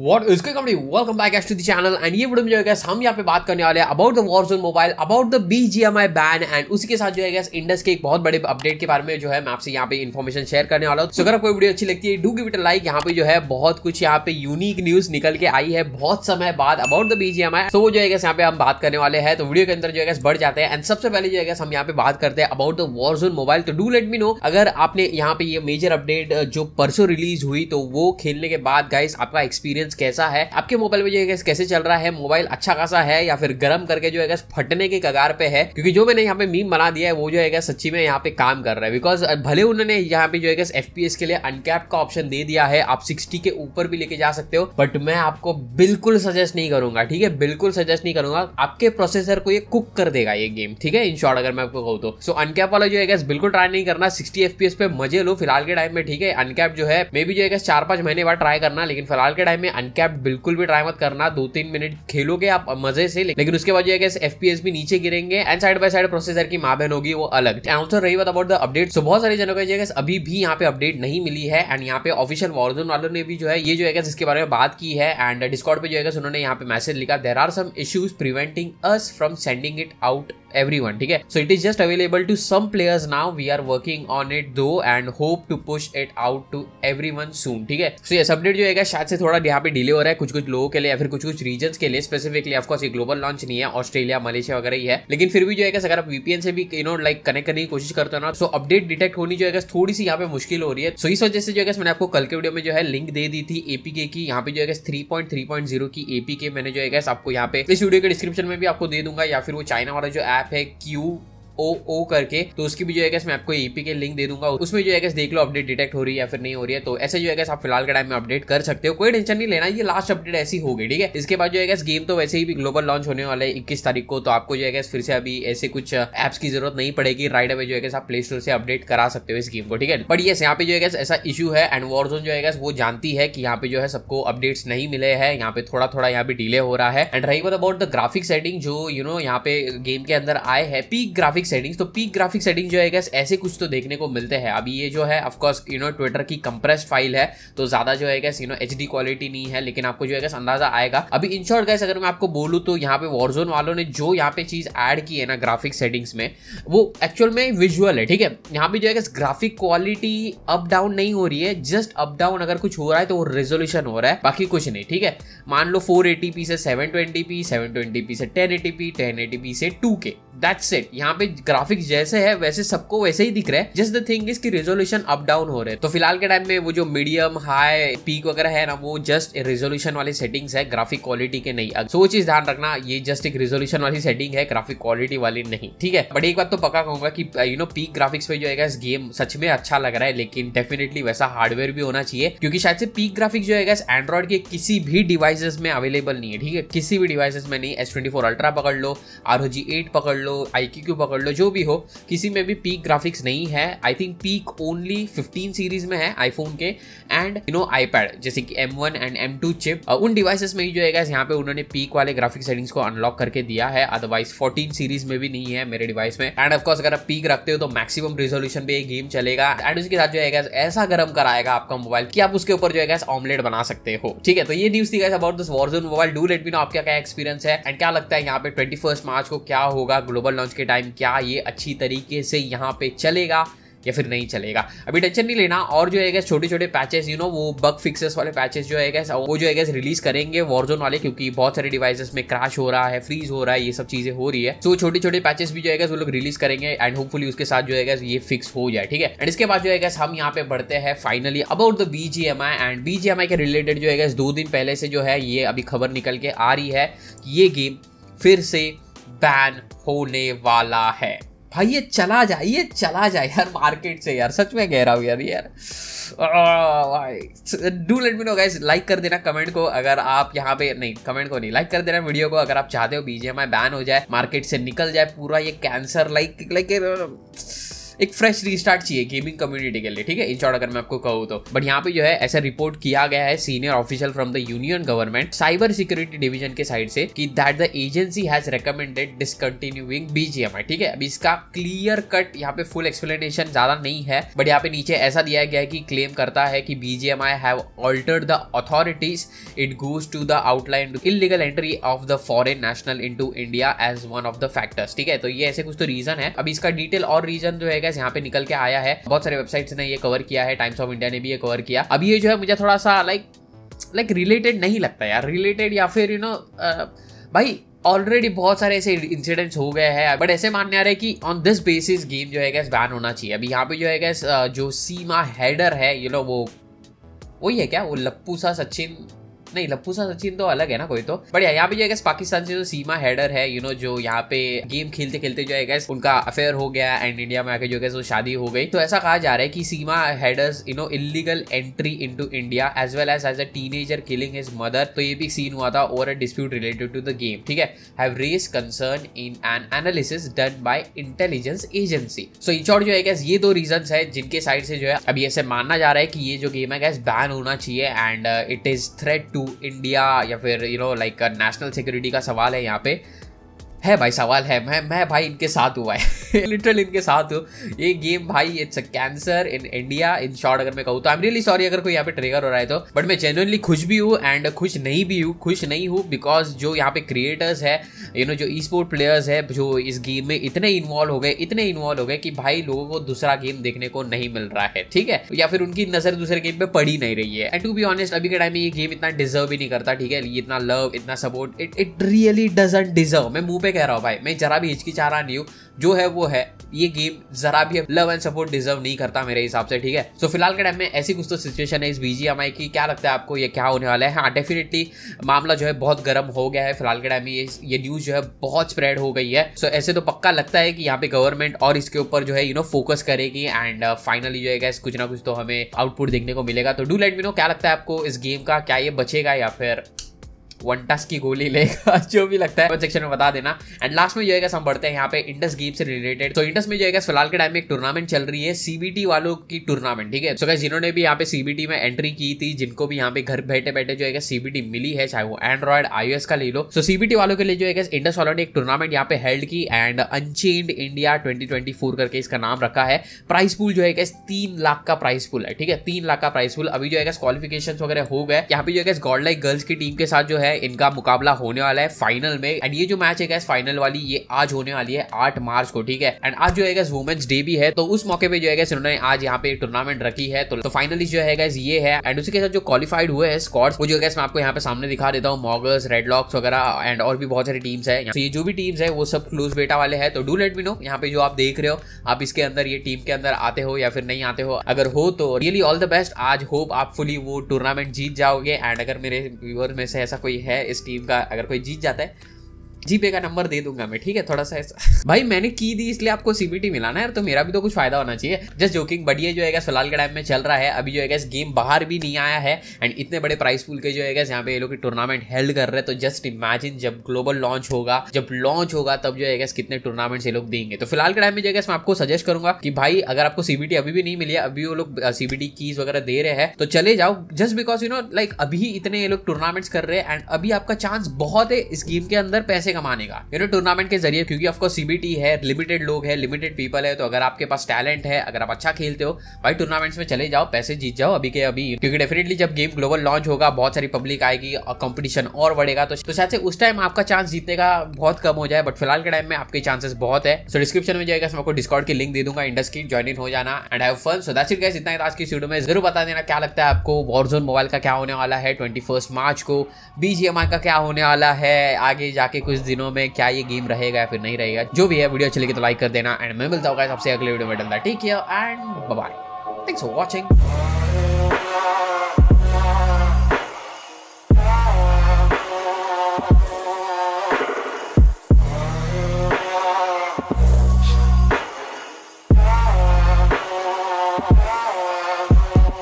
what is company welcome back as to the channel and ये video में जो है गैस हम यहाँ पे बात करने वाले हैं about the Warzone mobile about the B G M I ban and उसी के साथ जो है गैस इंडस के एक बहुत बड़े अपडेट के बारे में जो है मैं आपसे यहाँ पे इन्फॉर्मेशन शेयर करने वाला हूँ so, अगर आपको वीडियो अच्छी लगती है डू गिव इट लाइक यहाँ पे जो है बहुत कुछ यहाँ पे यूनिक न्यूज निकल के आई है बहुत समय बाद about the B G M I तो जो है गैस यहाँ पे हम बात करने वाले हैं तो वीडियो के अंदर जो है गैस बढ़ जाते हैं एंड सबसे पहले जो है गैस हम यहाँ पे बात करते हैं अबाउट द वॉर्जोन मोबाइल तो डू लेट मी नो अगर आपने यहाँ पे ये मेजर अपडेट जो परसों रिलीज हुई तो वो खेलने के बाद गाइस आपका एक्सपीरियंस एक्सपीरियंस कैसा है आपके मोबाइल में जो है कैसे चल रहा है मोबाइल अच्छा खासा है या फिर गर्म करके जो है फटने के कगार पे है क्योंकि जो मैंने यहाँ पे मीम बना दिया है वो जो है सच्ची में यहाँ पे काम कर रहा है बिकॉज भले उन्होंने यहाँ पे जो है एफ पी के लिए अनकैप का ऑप्शन दे दिया है आप सिक्सटी के ऊपर भी लेके जा सकते हो बट मैं आपको बिल्कुल सजेस्ट नहीं करूंगा ठीक है बिल्कुल सजेस्ट नहीं करूंगा आपके प्रोसेसर को ये कुक कर देगा ये गेम ठीक है इन शॉर्ट अगर मैं आपको कहूँ तो सो अनकैप वाला जो है बिल्कुल ट्राई नहीं करना सिक्सटी एफ पे मजे लो फिलहाल के टाइम में ठीक है अनकैप जो है मे बी जो है चार पांच महीने बाद ट्राई करना लेकिन फिलहाल के टाइम में अनकैप बिल्कुल भी ट्राई मत करना दो तीन मिनट खेलोगे आप मजे से लेकिन उसके बाद एफ पी एस भी नीचे गिरेंगे and side by side processor की माँ बहन होगी वो अलग आंसर रही बात अबाउट द अपडेट सो बहुत सारे जनों का अभी भी यहाँ पे अपडेट नहीं मिली है एंड यहाँ पे ऑफिशियल वॉर्जन वालों ने भी जो है ये जो है इसके बारे में बात की है एंड डिस्कॉर्ड पे जो है उन्होंने यहाँ पे मैसेज लिखा there are some issues preventing us from sending it out one ठीक है so it is just available to some players now we are working on it though and hope to push it out to everyone soon ठीक है so yes update जो है शायद से थोड़ा यहाँ पे डिले हो रहा है कुछ कुछ लोगों के लिए या फिर कुछ कुछ रीजन के लिए स्पेसिफिकली ऑफकोर्स ये ग्लोबल लॉन्च नहीं है ऑस्ट्रेलिया मलेशिया वगैरह ही है लेकिन फिर भी जो है अगर आप वीपीएन से भी यू नो लाइक कनेक्ट करने की कोशिश करते हो ना सो अपडेट डिटेक्ट होनी जो है थोड़ी सी यहाँ पे मुश्किल हो रही है सो इस वजह से जो है मैंने आपको कल के वीडियो में जो है लिंक दे दी थी एपीके की यहाँ पे जो है three point three point zero की एपीके मैंने जो है आपको यहाँ पे इस वीडियो के डिस्क्रिप्शन में भी आपको दे दूंगा या फिर वो चाइना वाला जो ऐप है क्यू ओ ओ करके तो उसकी भी जो है मैं आपको ईपी e के लिंक दे दूंगा उसमें जो है देख लो अपडेट डिटेक्ट हो रही है या फिर नहीं हो रही है तो ऐसे जो है आप फिलहाल के टाइम में अपडेट कर सकते हो कोई टेंशन नहीं लेना ये लास्ट अपडेट ऐसी होगी ठीक है इसके बाद जो है गेम तो वैसे ही भी ग्लोबल लॉन्च होने वाले इक्कीस तारीख को तो आपको जो है फिर से अभी ऐसे कुछ एप्स uh, की जरूरत नहीं पड़ेगी राइड अवे जो है आप प्ले स्टोर से अपडेट करा सकते हो इस गेम को ठीक है बट ये यहाँ पे जो है ऐसा इशू है एंड जोन जो है वो जानती है कि यहाँ पे जो है सबको अपडेट्स नहीं मिले हैं यहाँ पे थोड़ा थोड़ा यहाँ पे डिले हो रहा है एंड रही बात अबाउट द ग्राफिक सेटिंग जो यू नो यहाँ पे गेम के अंदर आए हैं पीक ग्राफिक सेटिंग्स तो पीक ग्राफिक सेटिंग जो है गैस ऐसे कुछ तो देखने को मिलते हैं अभी ये जो है ऑफकोर्स यू नो ट्विटर की कंप्रेस फाइल है तो ज़्यादा जो है guess you know H quality नहीं है लेकिन आपको जो है गैस अंदाजा आएगा अभी इन शॉर्ट गैस अगर मैं आपको बोलूँ तो यहाँ पे वॉरजोन वालों ने जो यहाँ पे चीज़ ऐड की है ना ग्राफिक सेटिंग्स में वो एक्चुअल में विजुअल है ठीक है यहाँ पे जो है guess graphic quality up down नहीं हो रही है जस्ट अप डाउन अगर कुछ हो रहा है तो वो रेजोल्यूशन हो रहा है बाकी कुछ नहीं ठीक है मान लो फोर से सेवन से सेवन से टेन 1080p 1080p से 2K दैट्स इट यहाँ पे ग्राफिक्स जैसे है वैसे सबको वैसे ही दिख रहा है जस्ट द थिंग इज की रेजोल्यूशन अप डाउन हो रहे हैं तो फिलहाल के टाइम में वो जो मीडियम हाई पीक वगैरह है ना वो जस्ट रेजोल्यूशन वाली सेटिंग्स है ग्राफिक क्वालिटी के नहीं सो चीज ध्यान रखना ये जस्ट एक रेजोल्यूशन वाली सेटिंग है ग्राफिक क्वालिटी वाली नहीं ठीक है बट एक बात तो पक्का कहूंगा कि यू नो पीक ग्राफिक्स पे जो है इस गेम सच में अच्छा लग रहा है लेकिन डेफिनेटली वैसा हार्डवेयर भी होना चाहिए क्योंकि शायद से पीक ग्राफिक्स जो है एंड्रॉइड के किसी भी डिवाइसेस में अवेलेबल नहीं है ठीक है किसी भी डिवाइसेस में नहीं एस ट्वेंटी फोर अल्ट्रा पकड़ लो आर जी एट पकड़ लो लो आई क्यू पकड़ लो जो भी हो किसी में भी पीक ग्राफिक्स नहीं है I think peak only 15 series में है आईफोन के एंड यू नो आईपैड जैसे कि M one and M two chip उन डिवाइसेस में ही जो है यहाँ पे उन्होंने पीक वाले ग्राफिक सेटिंग्स को अनलॉक करके दिया है अदरवाइज फोर्टीन सीरीज में भी नहीं है मेरे डिवाइस में एंड ऑफकोर्स अगर आप पीक रखते हो तो मैक्सिमम रिजोल्यूशन पे गेम चलेगा एंड उसके साथ जो है ऐसा गर्म कराएगा आपका मोबाइल कि आप उसके ऊपर जो है ऑमलेट बना सकते हो ठीक है तो ये न्यूज थी about this Warzone mobile do let be know आपका क्या एक्सपीरियंस है एंड क्या लगता है यहाँ पे ट्वेंटी मार्च को क्या होगा ग्लोबल लॉन्च के टाइम क्या ये अच्छी तरीके से यहाँ पे चलेगा या फिर नहीं चलेगा अभी टेंशन नहीं लेना और जो है छोटे छोटे पैचेस यू नो वो बग फिक्सेस वाले पैचेस जो है वो जो है रिलीज करेंगे वॉरजोन वाले क्योंकि बहुत सारे डिवाइसेस में क्रैश हो रहा है फ्रीज हो रहा है ये सब चीजें हो रही है सो छोटे छोटे पैचेस भी जो है वो लोग रिलीज करेंगे एंड होपफुली उसके साथ जो है ये फिक्स हो जाए ठीक है एंड इसके बाद जो है हम यहाँ पे बढ़ते हैं finally about the BGMI and BGMI के रिलेटेड जो है दो दिन पहले से जो है ये अभी खबर निकल के आ रही है कि ये गेम फिर से बैन होने वाला है भाई ये चला जाए ये चला जाए यार मार्केट से यार सच में कह रहा हूँ यार यार do let me know guys like कर देना कमेंट को अगर आप यहाँ पे नहीं कमेंट को नहीं लाइक कर देना वीडियो को अगर आप चाहते हो बीजेएमआई बैन हो जाए मार्केट से निकल जाए पूरा ये कैंसर लाइक लाइक एक फ्रेश रीस्टार्ट चाहिए गेमिंग कम्युनिटी के लिए ठीक है इन शॉर्ट अगर मैं आपको कहूँ तो बट यहाँ पे जो है ऐसा रिपोर्ट किया गया है senior official from the union government cyber security division के साइड से कि that the agency has recommended discontinuing BGMI ठीक है अभी इसका क्लियर कट यहाँ पे फुल एक्सप्लेनेशन ज्यादा नहीं है बट यहाँ पे नीचे ऐसा दिया गया है कि क्लेम करता है कि BGMI have altered the authorities it goes to the outline legal entry of the foreign national into India as one of the factors ठीक है तो ये ऐसे कुछ तो रीजन है अब इसका डिटेल और रीजन जो है गैस यहाँ पे निकल के आया है बहुत सारे वेबसाइट्स ने ये कवर किया है टाइम्स ऑफ इंडिया ने भी ये कवर किया अब ये जो है मुझे थोड़ा सा लाइक लाइक रिलेटेड नहीं लगता यार रिलेटेड या फिर यू नो भाई ऑलरेडी बहुत सारे ऐसे इंसिडेंट्स हो गए हैं बट ऐसे मानने आ रहे हैं कि ऑन दिस बेसिस गेम जो है गैस बैन होना चाहिए अभी यहाँ पे जो है गैस जो सीमा हेडर है यू नो वो वही है क्या वो लप्पू सा सचिन नहीं लप्पू सा सचिन तो अलग है ना कोई तो बढ़िया यहाँ पे जो है पाकिस्तान से जो सीमा हैडर है यू नो जो यहाँ पे गेम खेलते खेलते जो है उनका अफेयर हो गया एंड इंडिया में आके जो है शादी हो गई तो ऐसा कहा जा रहा है कि Seema Haiders you know illegal entry in India as well as as a teenager killing his mother तो ये भी सीन हुआ था over a dispute related to the game ठीक है have raise concern in an analysis done by intelligence agency so in short जो है ये दो रीजन है जिनके साइड से जो है अभी ऐसे मानना जा रहा है कि ये जो गेम है गैस बैन होना चाहिए and it is threat to to India या फिर you know like national security का सवाल है यहाँ पे है भाई सवाल है मैं मैं भाई इनके साथ हुआ है लिटरल इनके साथ हूँ ये गेम भाई it's a cancer in India in short अगर मैं कहूँ तो आई एम रियली सॉरी अगर कोई यहाँ पे ट्रेगर हो रहा है तो बट मैं जेनुअनली खुश भी हूँ एंड खुश नहीं भी हूँ खुश नहीं हूँ बिकॉज जो यहाँ पे क्रिएटर्स है यू नो जो ई स्पोर्ट प्लेयर्स है जो इस गेम में इतने इन्वॉल्व हो गए इतने इन्वॉल्व हो गए कि भाई लोगों को दूसरा गेम देखने को नहीं मिल रहा है ठीक है या फिर उनकी नजर दूसरे गेम पे पड़ी नहीं रही है एंड टू बी ऑनेस्ट अभी के टाइम में ये गेम इतना डिजर्व भी नहीं करता ठीक है इतना लव इतना support it it really doesn't deserve मैं मुंह पे कह रहा हूँ भाई मैं जरा भी हिचकिचा रहा नहीं हूँ जो है वो है ये गेम जरा भी लव एंड सपोर्ट डिजर्व नहीं करता मेरे हिसाब से ठीक है सो so, फिलहाल के टाइम में ऐसी कुछ तो सिचुएशन है इस बीजीएमआई की क्या लगता है आपको ये क्या होने वाला है हाँ डेफिनेटली मामला जो है बहुत गर्म हो गया है फिलहाल के टाइम में ये ये न्यूज़ जो है बहुत स्प्रेड हो गई है सो so, ऐसे तो पक्का लगता है कि यहाँ पे गवर्नमेंट और इसके ऊपर जो है यू नो फोकस करेगी एंड फाइनली uh, जो है कुछ ना कुछ तो हमें आउटपुट देखने को मिलेगा तो डू लेट मी नो क्या लगता है आपको इस गेम का क्या ये बचेगा या फिर वन टस की गोली लेगा जो भी लगता है सेक्शन में बता देना एंड लास्ट में जो है हम बढ़ते हैं यहाँ पे इंडस गेम से रिलेटेड तो इंडस में जो है फिलहाल के टाइम में एक टूर्नामेंट चल रही है सीबीटी वालों की टूर्नामेंट ठीक है सो क्या जिन्होंने भी यहाँ पे सीबीटी में एंट्री की थी जिनको भी यहाँ पे घर बैठे बैठे जो है सीबीटी मिली है चाहे वो एंड्रॉइड आईओएस का ले लो सो सीबीटी वालों के लिए जो है इंडस वालों ने एक टूर्नामेंट यहाँ पे हेल्ड की एंड अनचेंड इंडिया ट्वेंटी करके इसका नाम रखा है प्राइस पुल जो है तीन लाख का प्राइस पुल है ठीक है तीन लाख का प्राइस पुल अभी जो है क्वालिफिकेशन वगैरह हो गए यहाँ पे जो है गॉड लाइक गर्ल्स की टीम के साथ जो है है इनका मुकाबला होने वाला है फाइनल में एंड ये जो मैच है फाइनल वाली ये आज होने वाली है आठ मार्च को ठीक है एंड आज जो है वुमेन्स डे भी है तो उस मौके पे जो है इन्होंने आज यहाँ पे टूर्नामेंट रखी है तो, तो फाइनली जो है ये है एंड उसी के साथ जो क्वालिफाइड हुए हैं स्कॉट्स वो जो है मैं आपको यहाँ पे सामने दिखा देता हूँ मॉगर्स रेडलॉक्स वगैरह एंड और भी बहुत सारी टीम्स है तो ये जो भी टीम्स है वो सब क्लोज बेटा वाले हैं तो डू लेट मी नो यहाँ पे जो आप देख रहे हो आप इसके अंदर ये टीम के अंदर आते हो या फिर नहीं आते हो अगर हो तो रियली ऑल द बेस्ट आज होप आप फुली वो टूर्नामेंट जीत जाओगे एंड अगर मेरे व्यूअर में से ऐसा कोई है इस टीम का अगर कोई जीत जाता है जीपे का नंबर दे दूंगा मैं ठीक है थोड़ा सा ऐसा भाई मैंने की दी इसलिए आपको सीबीटी ना यार तो मेरा भी तो कुछ फायदा होना चाहिए जस्ट जोकिंग बढ़िया जो है फिलहाल के टाइम में चल रहा है अभी जो है गेम बाहर भी नहीं आया है एंड इतने बड़े प्राइस पूल के जो है यहाँ पे ये लोग टूर्नामेंट हेल्ड कर रहे हैं तो जस्ट इमेजिन जब ग्लोबल लॉन्च होगा जब लॉन्च होगा तब जो है कितने टूर्नामेंट ये लोग देंगे तो फिलहाल के टाइम में जो है मैं आपको सजेस्ट करूंगा कि भाई अगर आपको सीबीटी अभी भी नहीं मिली अभी वो लोग सीबीटी कीज वगैरह दे रहे हैं तो चले जाओ just because you know like अभी इतने ये लोग टूर्नामेंट्स कर रहे हैं एंड अभी आपका चांस बहुत है इस गेम के अंदर पैसे पैसे कमाने का यू नो टूर्नामेंट के जरिए क्योंकि ऑफकोर्स सीबीटी है लिमिटेड लोग है लिमिटेड पीपल है तो अगर आपके पास टैलेंट है अगर आप अच्छा खेलते हो भाई टूर्नामेंट्स में चले जाओ पैसे जीत जाओ अभी के अभी क्योंकि डेफिनेटली जब गेम ग्लोबल लॉन्च होगा बहुत सारी पब्लिक आएगी और कॉम्पिटिशन और बढ़ेगा तो, तो शायद से उस टाइम आपका चांस जीतने का बहुत कम हो जाए बट फिलहाल के टाइम में आपके चांसेस बहुत है सो डिस्क्रिप्शन में जाएगा मैं आपको डिस्काउंट की लिंक दे दूंगा इंडस्ट्री ज्वाइन इन हो जाना and have fun so that's it guys इतना आज की वीडियो में जरूर बता देना क्या लगता है आपको वॉरजोन मोबाइल का क्या होने वाला है ट्वेंटी मार्च को बीजीएमआई का क्या होने वाला है आगे जाके कुछ कुछ दिनों में क्या ये गेम रहेगा या फिर नहीं रहेगा जो भी है वीडियो अच्छी लगी तो लाइक कर देना एंड मैं मिलता हूँ सबसे अगले वीडियो में डलता ठीक है and bye thanks for watching